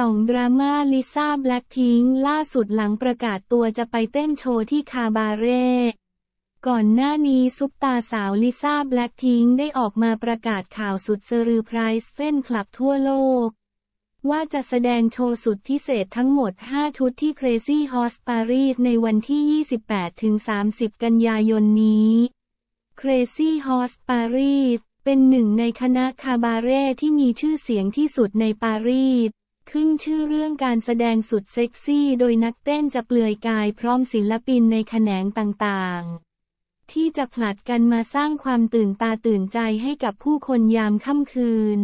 สองดราม่าลิซ่าแบล็กทิงล่าสุดหลังประกาศตัวจะไปเต้นโชว์ที่คาบาเร่ก่อนหน้านี้ซุปตาสาวลิซ่าแบล็กทิงได้ออกมาประกาศข่าวสุดเซอร์ไพรส์เส้นคลับทั่วโลก ว่าจะแสดงโชว์สุดพิเศษทั้งหมด5ชุดที่ Crazy Horse Paris ในวันที่ 28-30 กันยายนนี้ Crazy Horse Paris เป็นหนึ่งในคณะคาบาเร่ที่มีชื่อเสียงที่สุดในปารีสขึ้นชื่อเรื่องการแสดงสุดเซ็กซี่โดยนักเต้นจะเปลือยกายพร้อมศิลปินในแขนงต่าง ๆ ที่จะผลัดกันมาสร้างความตื่นตาตื่นใจให้กับผู้คนยามค่ำคืน